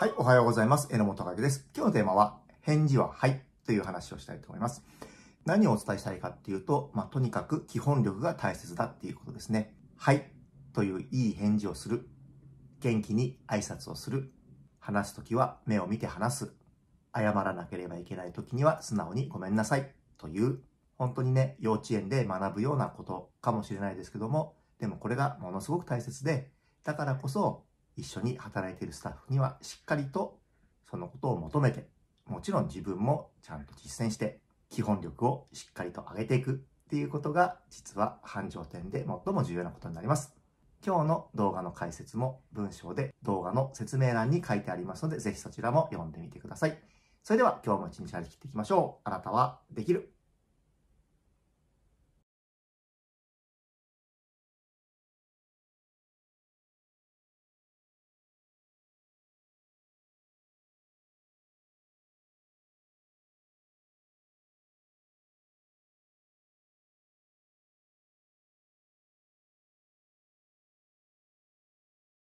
はい、おはようございます。榎本隆です。今日のテーマは、返事ははい、という話をしたいと思います。何をお伝えしたいかっていうと、まあ、とにかく基本力が大切だっていうことですね。はい、といういい返事をする。元気に挨拶をする。話すときは目を見て話す。謝らなければいけないときには素直にごめんなさい。という、本当にね、幼稚園で学ぶようなことかもしれないですけども、でもこれがものすごく大切で、だからこそ一緒に働いているスタッフにはしっかりとそのことを求めて、もちろん自分もちゃんと実践して、基本力をしっかりと上げていくっていうことが、実は繁盛店で最も重要なことになります。今日の動画の解説も文章で動画の説明欄に書いてありますので、ぜひそちらも読んでみてください。それでは今日も一日張り切っていきましょう。あなたはできる。